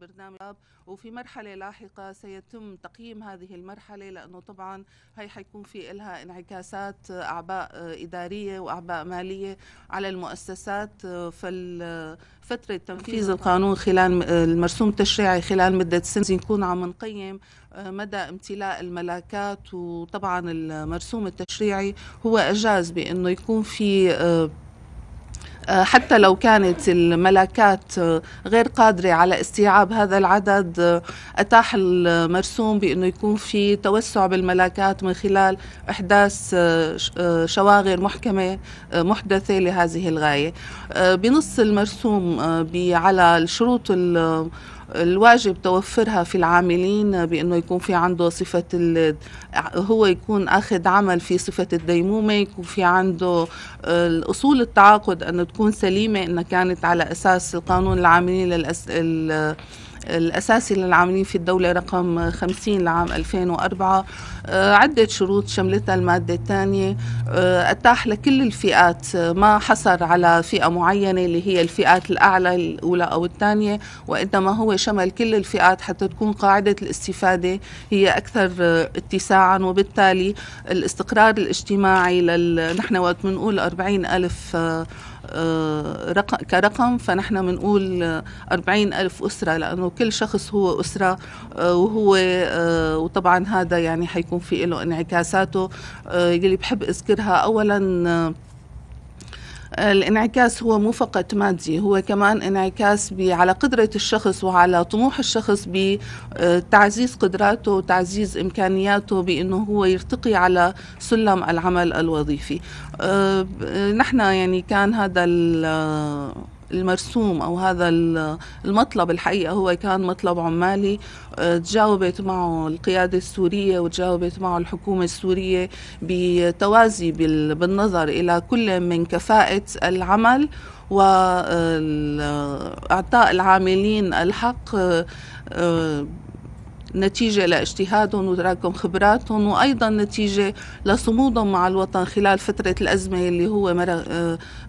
برنامج وفي مرحلة لاحقة سيتم تقييم هذه المرحلة لأنه طبعا هي حيكون في لها انعكاسات أعباء إدارية وأعباء مالية على المؤسسات فترة تنفيذ نعم. القانون خلال المرسوم التشريعي خلال مدة سنة نكون عم نقيم مدى امتلاء الملاكات وطبعا المرسوم التشريعي هو أجاز بأنه يكون في آه، آه، حتى لو كانت الملاكات آه، غير قادرة على استيعاب هذا العدد آه، أتاح المرسوم بأنه يكون في توسع بالملاكات من خلال إحداث شواغر محكمة محدثة لهذه الغاية بنص المرسوم على الشروط الواجب توفرها في العاملين بانه يكون في عنده صفه ال... هو يكون اخذ عمل في صفه الديمومه يكون في عنده آه، اصول التعاقد انه تكون سليمه انها كانت على اساس القانون العاملين للأس... الأساسي للعاملين في الدولة رقم 50 لعام 2004 آه، عدة شروط شملتها المادة الثانية آه، أتاح لكل الفئات آه، ما حصر على فئة معينة اللي هي الفئات الأعلى الأولى أو الثانية وإنما هو شمل كل الفئات حتى تكون قاعدة الاستفادة هي أكثر اتساعا وبالتالي الاستقرار الاجتماعي لل... نحن وقت بنقول 40 ألف آه، كرقم فنحن بنقول أربعين ألف أسرة لأنه كل شخص هو أسرة آه، وهو آه، وطبعا هذا يعني حيكون في له انعكاساته يلي بحب أذكرها أولا الانعكاس هو مو فقط مادي هو كمان انعكاس على قدرة الشخص وعلى طموح الشخص بتعزيز آه، قدراته وتعزيز إمكانياته بأنه هو يرتقي على سلم العمل الوظيفي آه، آه، نحن يعني كان هذا المرسوم او هذا المطلب الحقيقه هو كان مطلب عمالي آه، تجاوبت معه القياده السوريه وتجاوبت معه الحكومه السوريه بتوازي بالنظر الى كل من كفاءه العمل واعطاء آه، العاملين الحق آه، نتيجة لاجتهادهم وتراكم خبراتهم وأيضا نتيجة لصمودهم مع الوطن خلال فترة الأزمة اللي هو مر,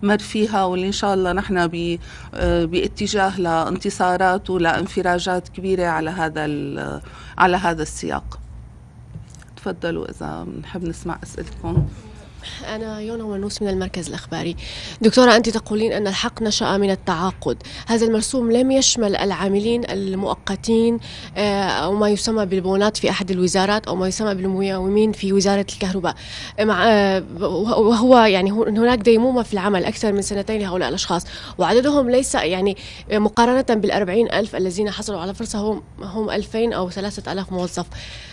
مر فيها واللي إن شاء الله نحن باتجاه لانتصارات ولانفراجات كبيرة على هذا على هذا السياق تفضلوا إذا نحب نسمع أسئلتكم أنا يونا ونوس من المركز الإخباري دكتورة أنت تقولين أن الحق نشأ من التعاقد هذا المرسوم لم يشمل العاملين المؤقتين آه، أو ما يسمى بالبونات في أحد الوزارات أو ما يسمى بالمياومين في وزارة الكهرباء مع آه، وهو يعني هناك ديمومة في العمل أكثر من سنتين لهؤلاء الأشخاص وعددهم ليس يعني مقارنة بالأربعين ألف الذين حصلوا على فرصة هم, هم ألفين أو ثلاثة ألاف موظف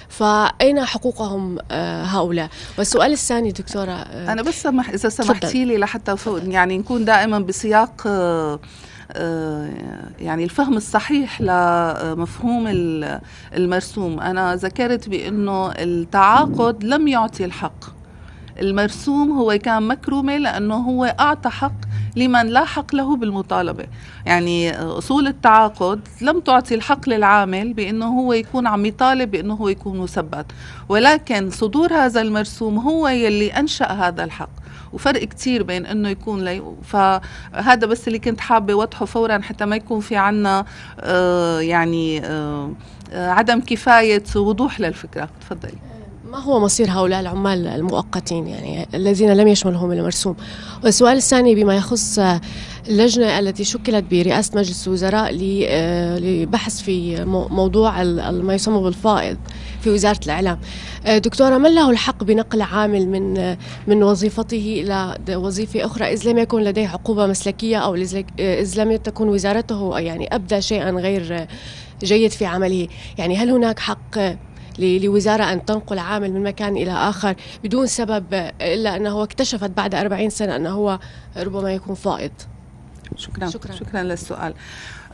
فأين حقوقهم آه، هؤلاء والسؤال الثاني دكتورة آه، أنا بس سمح إذا سمحتي لي لحتى يعني نكون دائما بسياق آه، يعني الفهم الصحيح لمفهوم المرسوم أنا ذكرت بأنه التعاقد لم يعطي الحق المرسوم هو كان مكرومة لأنه هو أعطى حق لمن لا حق له بالمطالبة يعني أصول التعاقد لم تعطي الحق للعامل بأنه هو يكون عم يطالب بأنه هو يكون مثبت ولكن صدور هذا المرسوم هو يلي أنشأ هذا الحق وفرق كتير بين انه يكون لي فهذا بس اللي كنت حابه اوضحه فورا حتى ما يكون في عنا آه يعني آه, آه، عدم كفايه وضوح للفكره تفضلي ما هو مصير هؤلاء العمال المؤقتين يعني الذين لم يشملهم المرسوم والسؤال الثاني بما يخص اللجنة التي شكلت برئاسة مجلس الوزراء آه، لبحث في موضوع ما يسمى بالفائض في وزارة الإعلام آه، دكتورة من له الحق بنقل عامل من آه، من وظيفته إلى وظيفة أخرى إذ لم يكن لديه عقوبة مسلكية أو إذ لم تكن وزارته يعني أبدى شيئا غير جيد في عمله يعني هل هناك حق لوزارة أن تنقل عامل من مكان إلى آخر بدون سبب إلا أنه اكتشفت بعد 40 سنة أنه هو ربما يكون فائض شكرا شكرا, شكرا للسؤال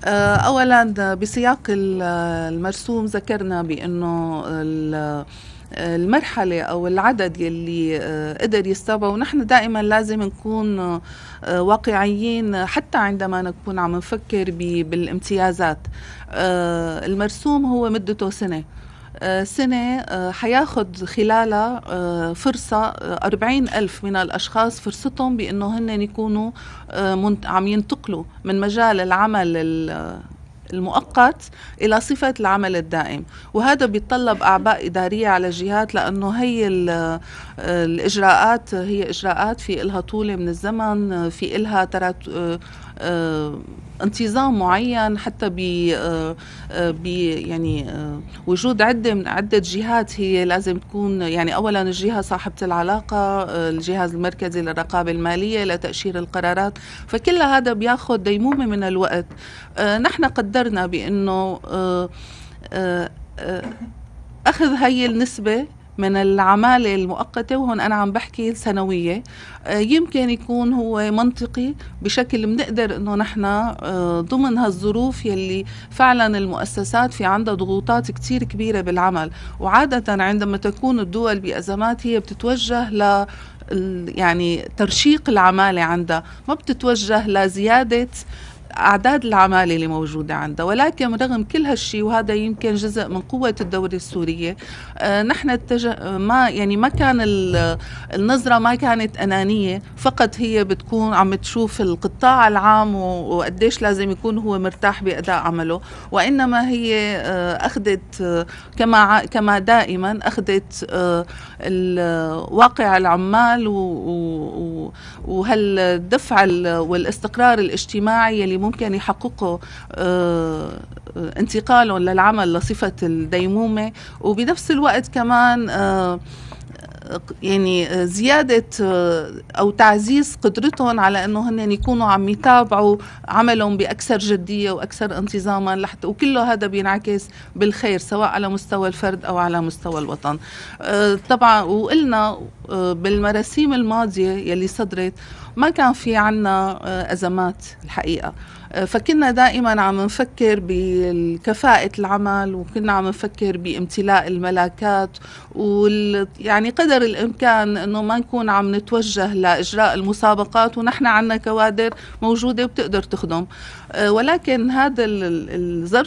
آه، أولا بسياق المرسوم ذكرنا بأنه المرحلة أو العدد يلي آه، قدر يستوعبه ونحن دائما لازم نكون آه، واقعيين حتى عندما نكون عم نفكر بالامتيازات المرسوم هو مدته سنة آه، سنة آه، حياخد خلالها آه، فرصة 40 ألف من الأشخاص فرصتهم بأنه هن يكونوا عم ينتقلوا من مجال العمل المؤقت إلى صفة العمل الدائم وهذا بيتطلب أعباء إدارية على الجهات لأنه هي الإجراءات هي إجراءات في إلها طولة من الزمن في إلها ترات انتظام معين حتى ب آه، آه، يعني آه، وجود عده من عده جهات هي لازم تكون يعني اولا الجهه صاحبه العلاقه الجهاز المركزي للرقابه الماليه لتاشير القرارات فكل هذا بياخذ ديمومه من الوقت نحن قدرنا بانه اخذ هي النسبه من العمالة المؤقتة وهون أنا عم بحكي سنوية آه، يمكن يكون هو منطقي بشكل بنقدر انه نحن آه، ضمن هالظروف يلي فعلا المؤسسات في عندها ضغوطات كتير كبيرة بالعمل وعادة عندما تكون الدول بأزمات هي بتتوجه ل يعني ترشيق العمالة عندها ما بتتوجه لزيادة أعداد العمالة اللي موجودة عندها ولكن رغم كل هالشيء وهذا يمكن جزء من قوة الدولة السورية آه، نحن التج... ما يعني ما كان النظرة ما كانت أنانية فقط هي بتكون عم تشوف القطاع العام وقديش لازم يكون هو مرتاح بأداء عمله وإنما هي آه، أخذت آه، كما كما دائما أخذت واقع العمال و... وهالدفع والاستقرار الاجتماعي اللي ممكن يحققوا آه، انتقالهم للعمل لصفة الديمومة وبنفس الوقت كمان آه، يعني آه، زيادة أو تعزيز قدرتهم على أنه هن يكونوا عم يتابعوا عملهم بأكثر جدية وأكثر انتظاما لحتى وكله هذا بينعكس بالخير سواء على مستوى الفرد أو على مستوى الوطن طبعا وقلنا بالمراسيم الماضية يلي صدرت ما كان في عنا أزمات الحقيقة فكنا دائما عم نفكر بكفاءة العمل وكنا عم نفكر بامتلاء الملاكات وال يعني قدر الإمكان أنه ما نكون عم نتوجه لإجراء المسابقات ونحن عنا كوادر موجودة وبتقدر تخدم آه، ولكن هذا الظرف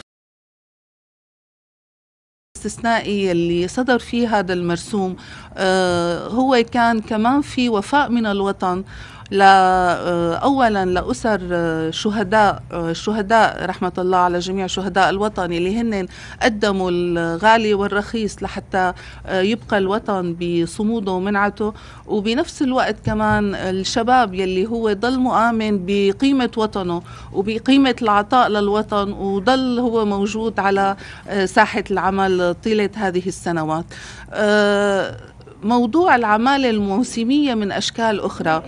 الاستثنائي اللي صدر فيه هذا المرسوم آه، هو كان كمان في وفاء من الوطن آه، اولا لاسر آه، شهداء الشهداء آه، رحمه الله على جميع شهداء الوطن اللي هن قدموا الغالي والرخيص لحتى يبقى الوطن بصموده ومنعته وبنفس الوقت كمان الشباب يلي هو ضل مؤمن بقيمه وطنه وبقيمه العطاء للوطن وضل هو موجود على ساحه العمل طيله هذه السنوات موضوع العماله الموسميه من اشكال اخرى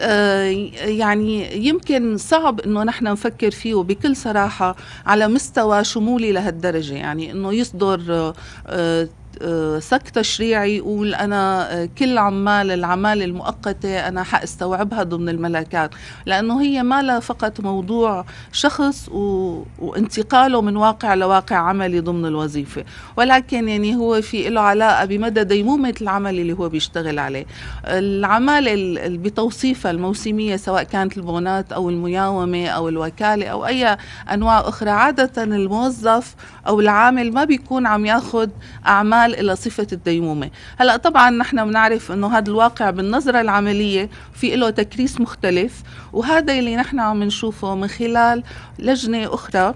آه، يعني يمكن صعب انه نحن نفكر فيه بكل صراحه على مستوى شمولي لهالدرجه يعني انه يصدر آه، سك تشريعي يقول انا آه، كل عمال العماله المؤقته انا حاستوعبها ضمن الملكات لانه هي ما لها فقط موضوع شخص و... وانتقاله من واقع لواقع عملي ضمن الوظيفه ولكن يعني هو في له علاقه بمدى ديمومه العمل اللي هو بيشتغل عليه العماله بتوصيفها الموسميه سواء كانت البونات او المياومه او الوكاله او اي انواع اخرى عاده الموظف او العامل ما بيكون عم ياخذ اعمال الحال الى صفه الديمومه هلا طبعا نحن بنعرف انه هذا الواقع بالنظره العمليه في له تكريس مختلف وهذا اللي نحن عم نشوفه من خلال لجنه اخرى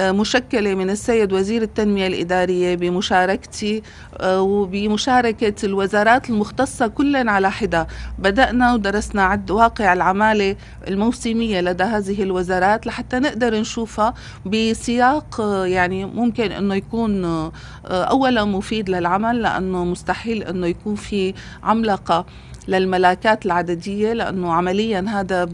مشكلة من السيد وزير التنمية الإدارية بمشاركتي آه، وبمشاركة الوزارات المختصة كلا على حدة بدأنا ودرسنا عد واقع العمالة الموسمية لدى هذه الوزارات لحتى نقدر نشوفها بسياق آه، يعني ممكن أنه يكون آه، أولا مفيد للعمل لأنه مستحيل أنه يكون في عملقة للملاكات العددية لأنه عمليا هذا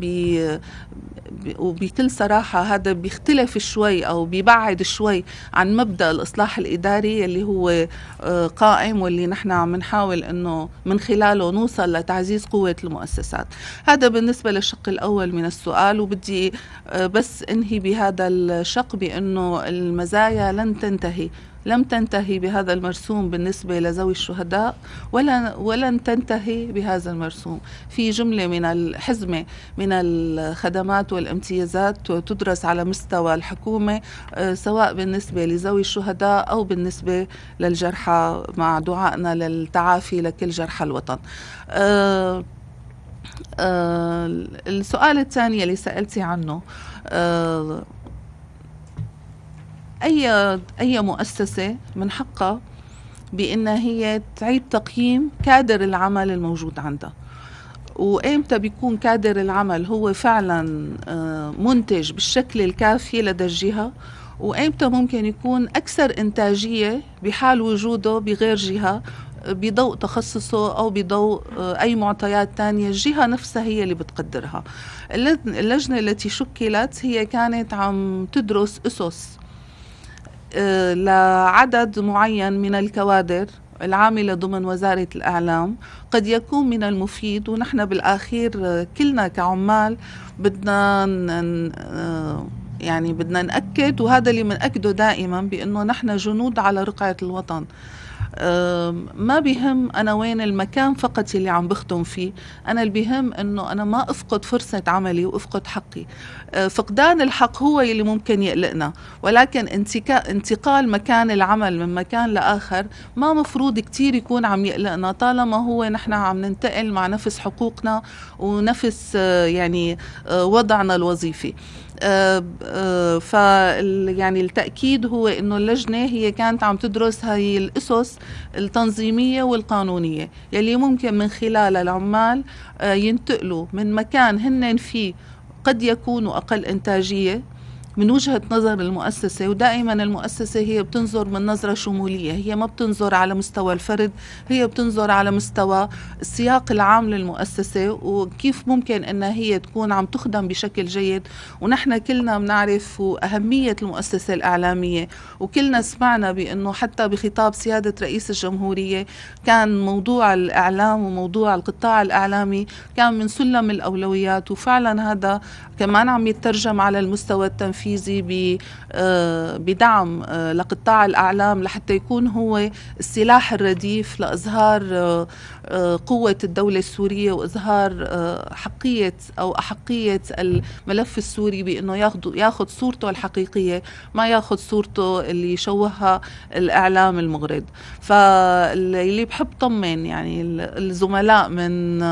وبكل صراحة هذا بيختلف شوي أو بيبعد شوي عن مبدأ الإصلاح الإداري اللي هو آه، قائم واللي نحن عم نحاول أنه من خلاله نوصل لتعزيز قوة المؤسسات هذا بالنسبة للشق الأول من السؤال وبدي آه، بس أنهي بهذا الشق بأنه المزايا لن تنتهي لم تنتهي بهذا المرسوم بالنسبة لذوي الشهداء ولا ولن تنتهي بهذا المرسوم في جملة من الحزمة من الخدمات والامتيازات تدرس على مستوى الحكومة آه، سواء بالنسبة لذوي الشهداء أو بالنسبة للجرحى مع دعائنا للتعافي لكل جرحى الوطن آه، آه، السؤال الثاني اللي سألتي عنه اي اي مؤسسه من حقها بانها هي تعيد تقييم كادر العمل الموجود عندها وامتى بيكون كادر العمل هو فعلا آه، منتج بالشكل الكافي لدى الجهه وامتى ممكن يكون اكثر انتاجيه بحال وجوده بغير جهه بضوء تخصصه او بضوء آه، اي معطيات ثانيه الجهه نفسها هي اللي بتقدرها اللجنه التي شكلت هي كانت عم تدرس اسس آه، لعدد معين من الكوادر العاملة ضمن وزارة الإعلام قد يكون من المفيد ونحن بالأخير آه، كلنا كعمال بدنا آه، يعني بدنا نأكد وهذا اللي بنأكده دائما بأنه نحن جنود على رقعة الوطن ما بهم أنا وين المكان فقط اللي عم بخدم فيه أنا اللي بهم أنه أنا ما أفقد فرصة عملي وأفقد حقي أه، فقدان الحق هو اللي ممكن يقلقنا ولكن انتقال مكان العمل من مكان لآخر ما مفروض كتير يكون عم يقلقنا طالما هو نحن عم ننتقل مع نفس حقوقنا ونفس أه، يعني أه، وضعنا الوظيفي آه، آه، ف يعني التاكيد هو انه اللجنه هي كانت عم تدرس هاي الاسس التنظيميه والقانونيه يلي ممكن من خلالها العمال آه، ينتقلوا من مكان هن فيه قد يكونوا اقل انتاجيه من وجهة نظر المؤسسة ودائما المؤسسة هي بتنظر من نظرة شمولية هي ما بتنظر على مستوى الفرد هي بتنظر على مستوى السياق العام للمؤسسة وكيف ممكن أنها هي تكون عم تخدم بشكل جيد ونحن كلنا بنعرف أهمية المؤسسة الإعلامية وكلنا سمعنا بأنه حتى بخطاب سيادة رئيس الجمهورية كان موضوع الإعلام وموضوع القطاع الإعلامي كان من سلم الأولويات وفعلا هذا كمان عم يترجم على المستوى التنفيذي تنفيذي آه، بدعم آه، لقطاع الأعلام لحتى يكون هو السلاح الرديف لإظهار آه، قوة الدولة السورية وإظهار حقية أو أحقية الملف السوري بأنه ياخذ ياخذ صورته الحقيقية ما ياخذ صورته اللي يشوهها الإعلام المغرض فاللي بحب طمن يعني الزملاء من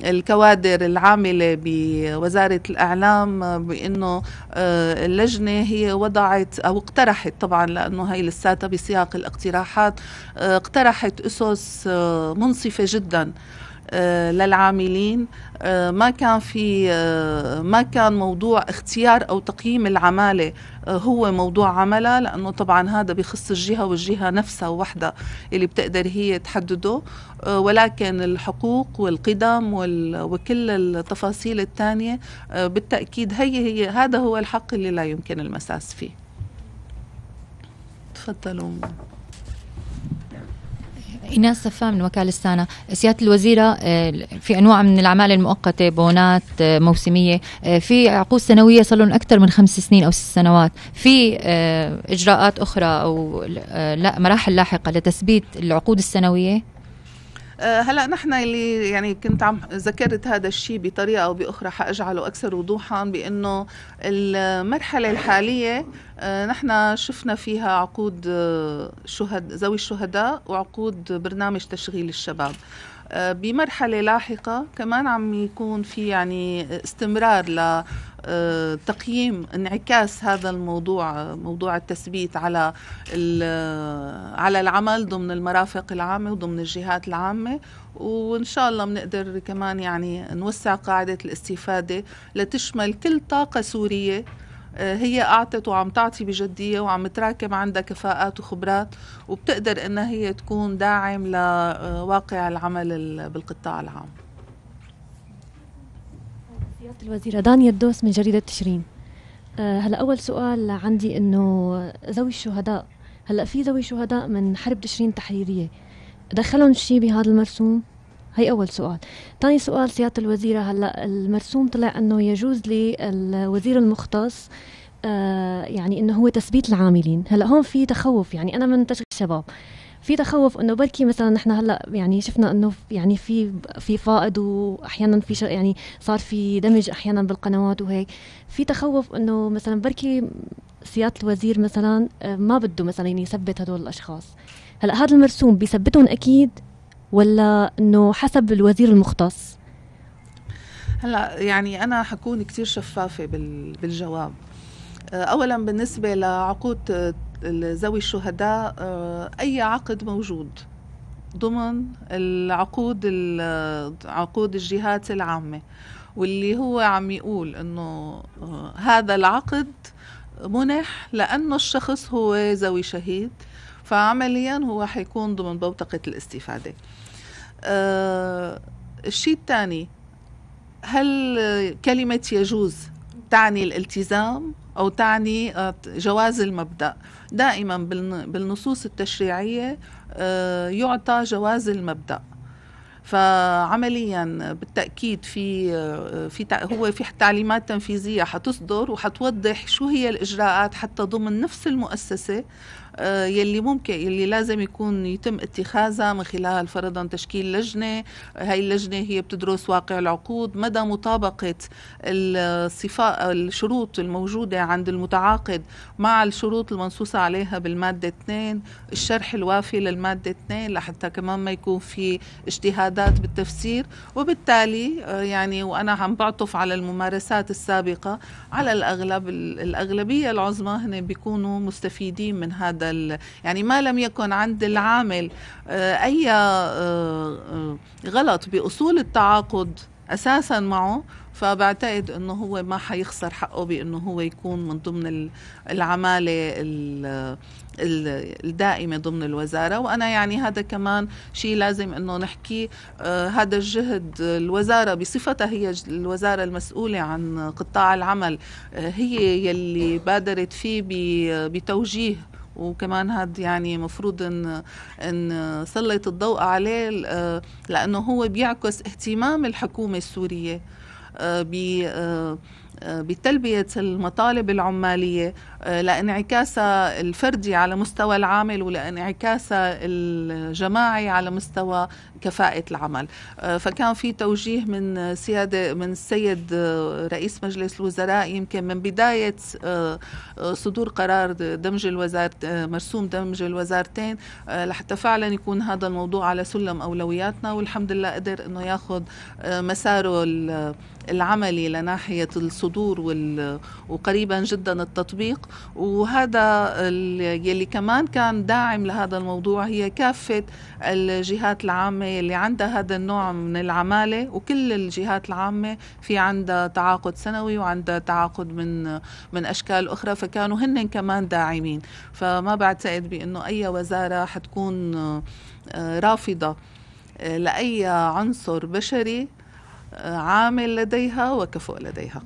الكوادر العاملة بوزارة الأعلام بأنه آه، اللجنة هي وضعت أو اقترحت طبعا لأنه هي لساتها بسياق الاقتراحات آه، اقترحت أسس آه، منصفة جدا آه، للعاملين آه، ما كان في آه، ما كان موضوع اختيار او تقييم العماله هو موضوع عملها لانه طبعا هذا بخص الجهه والجهه نفسها وحدها اللي بتقدر هي تحدده ولكن الحقوق والقدم وكل التفاصيل الثانيه بالتاكيد هي هي هذا هو الحق اللي لا يمكن المساس فيه تفضلوا ايناس سفان من وكاله سانا سياده الوزيره آه، في انواع من العماله المؤقته بونات آه، موسميه آه، في عقود سنويه صار لهم اكثر من خمس سنين او ست سنوات في اجراءات اخرى او لا مراحل لاحقه لتثبيت العقود السنويه آه، هلا نحن اللي يعني كنت عم ذكرت هذا الشيء بطريقه او باخرى حاجعله اكثر وضوحا بانه المرحله الحاليه آه، نحن شفنا فيها عقود آه، شهد ذوي الشهداء وعقود برنامج تشغيل الشباب آه، بمرحله لاحقه كمان عم يكون في يعني استمرار ل آه، تقييم انعكاس هذا الموضوع موضوع التثبيت على على العمل ضمن المرافق العامه وضمن الجهات العامه وان شاء الله بنقدر كمان يعني نوسع قاعده الاستفاده لتشمل كل طاقه سوريه آه، هي أعطت وعم تعطي بجدية وعم تراكم عندها كفاءات وخبرات وبتقدر إنها هي تكون داعم لواقع العمل بالقطاع العام سيادة الوزيرة دانيا الدوس من جريدة تشرين آه، هلا أول سؤال عندي إنه ذوي الشهداء هلا في ذوي شهداء من حرب تشرين التحريرية دخلهم شيء بهذا المرسوم؟ هي أول سؤال ثاني سؤال سيادة الوزيرة هلأ المرسوم طلع أنه يجوز للوزير المختص آه يعني انه هو تثبيت العاملين هلا هون في تخوف يعني انا من تشغيل الشباب في تخوف انه بركي مثلا نحن هلا يعني شفنا انه يعني في في فائض واحيانا في يعني صار في دمج احيانا بالقنوات وهيك في تخوف انه مثلا بركي سياده الوزير مثلا آه، ما بده مثلا يثبت هدول الاشخاص هلا هذا المرسوم بيثبتهم اكيد ولا انه حسب الوزير المختص هلا يعني انا حكون كثير شفافه بالجواب آه، اولا بالنسبه لعقود آه، ذوي الشهداء آه، اي عقد موجود ضمن العقود عقود الجهات العامه واللي هو عم يقول انه هذا العقد منح لانه الشخص هو ذوي شهيد فعمليا هو حيكون ضمن بوتقة الاستفادة آه الشيء الثاني هل كلمة يجوز تعني الالتزام أو تعني آه، جواز المبدأ دائما بالنصوص التشريعية آه، يعطى جواز المبدأ فعمليا بالتاكيد في آه، في هو في تعليمات تنفيذيه حتصدر وحتوضح شو هي الاجراءات حتى ضمن نفس المؤسسه آه، يلي ممكن يلي لازم يكون يتم اتخاذها من خلال فرضا تشكيل لجنه هاي اللجنه هي بتدرس واقع العقود مدى مطابقه الصفاء الشروط الموجوده عند المتعاقد مع الشروط المنصوصه عليها بالماده 2 الشرح الوافي للماده 2 لحتى كمان ما يكون في اجتهادات بالتفسير وبالتالي آه، يعني وانا عم بعطف على الممارسات السابقه على الاغلب الاغلبيه العظمى هن بيكونوا مستفيدين من هذا هذا يعني ما لم يكن عند العامل آه، أي آه، آه، غلط بأصول التعاقد أساسا معه فبعتقد انه هو ما حيخسر حقه بانه هو يكون من ضمن العماله الدائمه ضمن الوزاره وانا يعني هذا كمان شيء لازم انه نحكي آه هذا الجهد الوزاره بصفتها هي الوزاره المسؤوله عن قطاع العمل آه هي يلي بادرت فيه بتوجيه وكمان هاد يعني مفروض ان ان سلط الضوء عليه آه، لانه هو بيعكس اهتمام الحكومه السوريه آه، آه، بتلبية المطالب العمالية لانعكاسها الفردي على مستوى العامل ولانعكاسها الجماعي على مستوى كفاءه العمل آه، فكان في توجيه من سياده من السيد آه، رئيس مجلس الوزراء يمكن من بدايه آه، صدور قرار دمج الوزارة مرسوم دمج الوزارتين لحتى فعلا يكون هذا الموضوع على سلم اولوياتنا والحمد لله قدر انه ياخذ مساره العملي لناحية الصدور وال... وقريبا جدا التطبيق وهذا اللي يلي كمان كان داعم لهذا الموضوع هي كافة الجهات العامة الجمعية اللي عندها هذا النوع من العمالة وكل الجهات العامة في عندها تعاقد سنوي وعندها تعاقد من من أشكال أخرى فكانوا هن كمان داعمين فما بعتقد بأنه أي وزارة حتكون آه، رافضة آه، لأي عنصر بشري آه، عامل لديها وكفؤ لديها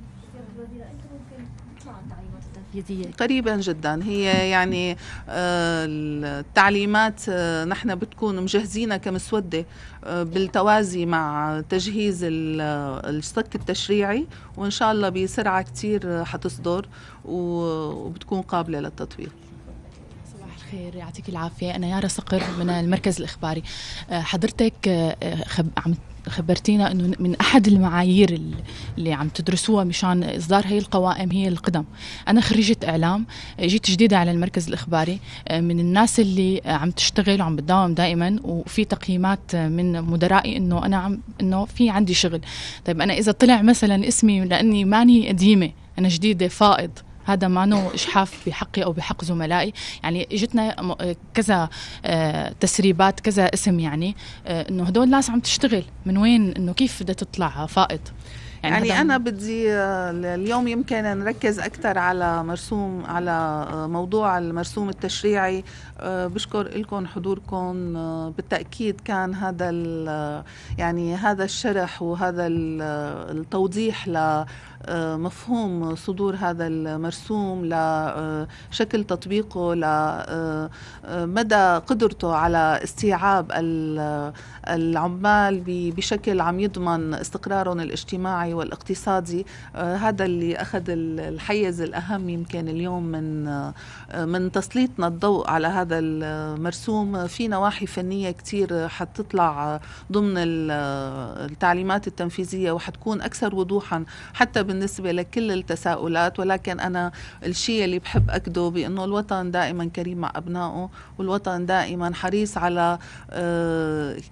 تأيدية قريبا جدا هي يعني آه، التعليمات آه، نحن بتكون مجهزينها كمسودة آه، بالتوازي مع تجهيز الصك التشريعي وإن شاء الله بسرعة كتير حتصدر وبتكون قابلة للتطبيق الخير يعطيك العافية أنا يارا صقر من المركز الإخباري آه، حضرتك آه، عم خبرتينا انه من احد المعايير اللي عم تدرسوها مشان اصدار هي القوائم هي القدم انا خريجه اعلام آه، جيت جديده على المركز الاخباري من الناس اللي عم تشتغل وعم بتداوم دائما وفي تقييمات من مدرائي انه انا عم انه في عندي شغل طيب انا اذا طلع مثلا اسمي لاني ماني قديمه انا جديده فائض هذا ما نو إجحاف بحقي أو بحق زملائي يعني اجتنا كذا آه، تسريبات كذا اسم يعني آه، إنه هدول ناس عم تشتغل من وين إنه كيف بدها تطلع فائض يعني, يعني انا بدي آه، اليوم يمكن نركز اكثر على مرسوم على آه، موضوع المرسوم التشريعي آه، بشكر لكم حضوركم بالتاكيد كان هذا يعني هذا الشرح وهذا التوضيح ل مفهوم صدور هذا المرسوم لشكل تطبيقه لمدى قدرته على استيعاب العمال بشكل عم يضمن استقرارهم الاجتماعي الاجتماعي والاقتصادي آه، هذا اللي أخذ الحيز الأهم يمكن اليوم من آه، من تسليطنا الضوء على هذا المرسوم في نواحي فنية كثير حتطلع ضمن آه، التعليمات التنفيذية وحتكون أكثر وضوحا حتى بالنسبة لكل التساؤلات ولكن أنا الشيء اللي بحب أكده بأنه الوطن دائما كريم مع أبنائه والوطن دائما حريص على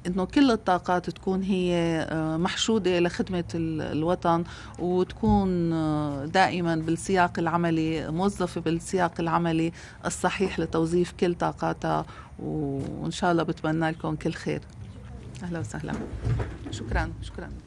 أنه كل الطاقات تكون هي محشودة لخدمة الوطن الوطن وتكون آه، دائما بالسياق العملي موظفة بالسياق العملي الصحيح لتوظيف كل طاقاتها وإن شاء الله بتمنى لكم كل خير أهلا وسهلا شكرا شكرا